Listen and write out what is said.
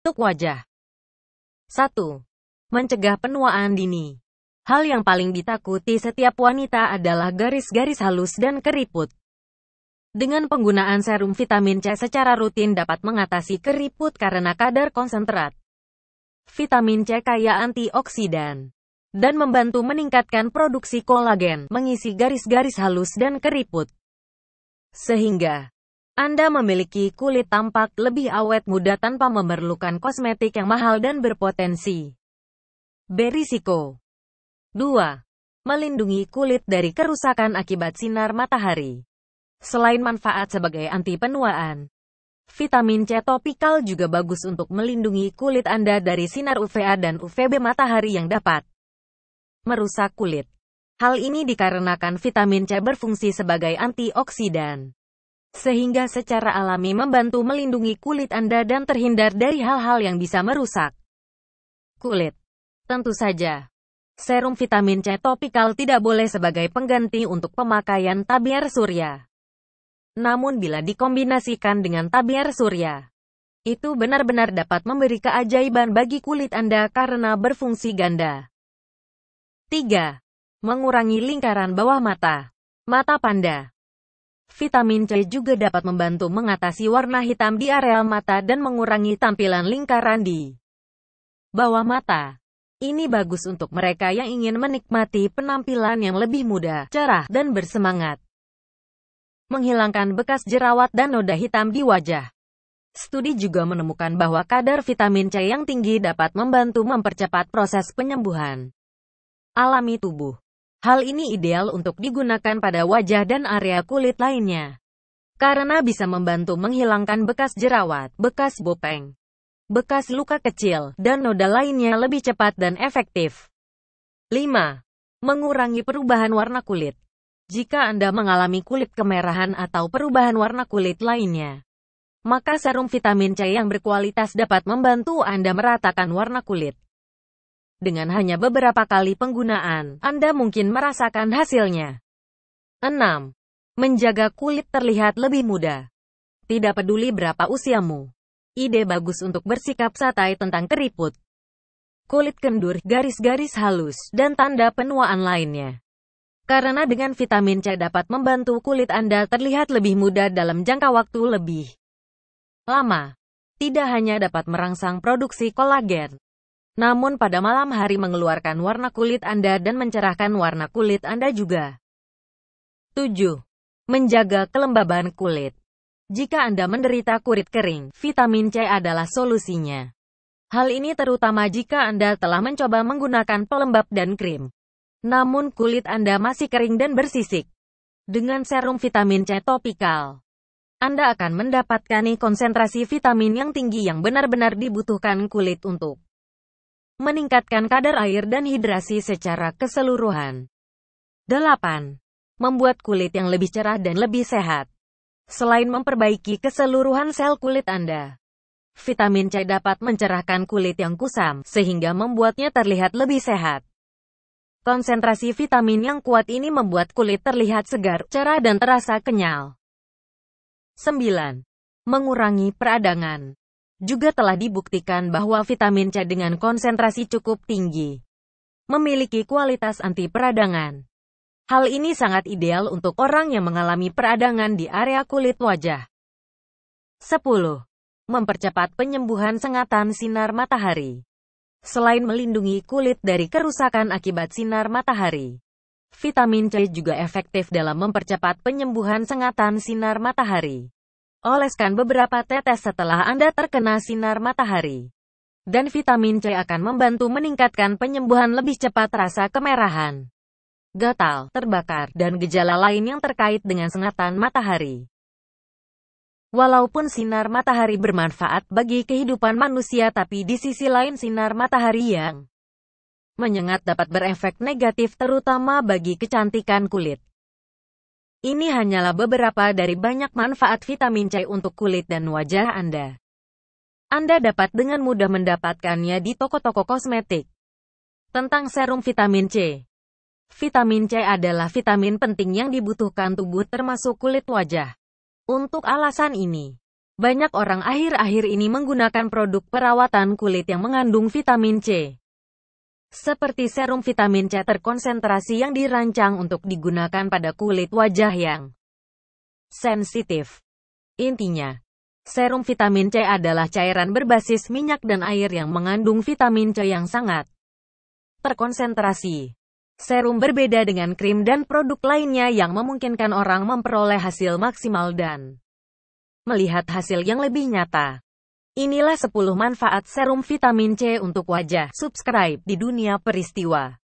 Bentuk wajah 1. Mencegah penuaan dini Hal yang paling ditakuti setiap wanita adalah garis-garis halus dan keriput. Dengan penggunaan serum vitamin C secara rutin dapat mengatasi keriput karena kadar konsentrat. Vitamin C kaya antioksidan dan membantu meningkatkan produksi kolagen, mengisi garis-garis halus dan keriput. Sehingga, anda memiliki kulit tampak lebih awet muda tanpa memerlukan kosmetik yang mahal dan berpotensi berisiko. 2. Melindungi kulit dari kerusakan akibat sinar matahari. Selain manfaat sebagai anti penuaan, vitamin C topikal juga bagus untuk melindungi kulit Anda dari sinar UVA dan UVB matahari yang dapat merusak kulit. Hal ini dikarenakan vitamin C berfungsi sebagai antioksidan sehingga secara alami membantu melindungi kulit Anda dan terhindar dari hal-hal yang bisa merusak kulit. Tentu saja, serum vitamin C topikal tidak boleh sebagai pengganti untuk pemakaian tabir surya. Namun bila dikombinasikan dengan tabir surya, itu benar-benar dapat memberi keajaiban bagi kulit Anda karena berfungsi ganda. 3. Mengurangi lingkaran bawah mata. Mata panda Vitamin C juga dapat membantu mengatasi warna hitam di area mata dan mengurangi tampilan lingkaran di bawah mata. Ini bagus untuk mereka yang ingin menikmati penampilan yang lebih muda, cerah, dan bersemangat. Menghilangkan bekas jerawat dan noda hitam di wajah. Studi juga menemukan bahwa kadar vitamin C yang tinggi dapat membantu mempercepat proses penyembuhan alami tubuh. Hal ini ideal untuk digunakan pada wajah dan area kulit lainnya. Karena bisa membantu menghilangkan bekas jerawat, bekas bopeng, bekas luka kecil, dan noda lainnya lebih cepat dan efektif. 5. Mengurangi perubahan warna kulit Jika Anda mengalami kulit kemerahan atau perubahan warna kulit lainnya, maka serum vitamin C yang berkualitas dapat membantu Anda meratakan warna kulit. Dengan hanya beberapa kali penggunaan, Anda mungkin merasakan hasilnya. 6. Menjaga kulit terlihat lebih muda. Tidak peduli berapa usiamu. Ide bagus untuk bersikap santai tentang keriput, kulit kendur, garis-garis halus, dan tanda penuaan lainnya. Karena dengan vitamin C dapat membantu kulit Anda terlihat lebih muda dalam jangka waktu lebih lama. Tidak hanya dapat merangsang produksi kolagen, namun pada malam hari mengeluarkan warna kulit Anda dan mencerahkan warna kulit Anda juga. 7. Menjaga kelembaban kulit. Jika Anda menderita kulit kering, vitamin C adalah solusinya. Hal ini terutama jika Anda telah mencoba menggunakan pelembab dan krim. Namun kulit Anda masih kering dan bersisik. Dengan serum vitamin C topikal, Anda akan mendapatkan konsentrasi vitamin yang tinggi yang benar-benar dibutuhkan kulit untuk meningkatkan kadar air dan hidrasi secara keseluruhan. 8. Membuat kulit yang lebih cerah dan lebih sehat. Selain memperbaiki keseluruhan sel kulit Anda, vitamin C dapat mencerahkan kulit yang kusam, sehingga membuatnya terlihat lebih sehat. Konsentrasi vitamin yang kuat ini membuat kulit terlihat segar, cerah dan terasa kenyal. 9. Mengurangi peradangan. Juga telah dibuktikan bahwa vitamin C dengan konsentrasi cukup tinggi memiliki kualitas anti peradangan. Hal ini sangat ideal untuk orang yang mengalami peradangan di area kulit wajah. 10. Mempercepat penyembuhan sengatan sinar matahari. Selain melindungi kulit dari kerusakan akibat sinar matahari, vitamin C juga efektif dalam mempercepat penyembuhan sengatan sinar matahari. Oleskan beberapa tetes setelah Anda terkena sinar matahari. Dan vitamin C akan membantu meningkatkan penyembuhan lebih cepat rasa kemerahan, gatal, terbakar, dan gejala lain yang terkait dengan sengatan matahari. Walaupun sinar matahari bermanfaat bagi kehidupan manusia tapi di sisi lain sinar matahari yang menyengat dapat berefek negatif terutama bagi kecantikan kulit. Ini hanyalah beberapa dari banyak manfaat vitamin C untuk kulit dan wajah Anda. Anda dapat dengan mudah mendapatkannya di toko-toko kosmetik. Tentang serum vitamin C. Vitamin C adalah vitamin penting yang dibutuhkan tubuh termasuk kulit wajah. Untuk alasan ini, banyak orang akhir-akhir ini menggunakan produk perawatan kulit yang mengandung vitamin C seperti serum vitamin C terkonsentrasi yang dirancang untuk digunakan pada kulit wajah yang sensitif. Intinya, serum vitamin C adalah cairan berbasis minyak dan air yang mengandung vitamin C yang sangat terkonsentrasi. Serum berbeda dengan krim dan produk lainnya yang memungkinkan orang memperoleh hasil maksimal dan melihat hasil yang lebih nyata. Inilah 10 manfaat serum vitamin C untuk wajah. Subscribe di dunia peristiwa.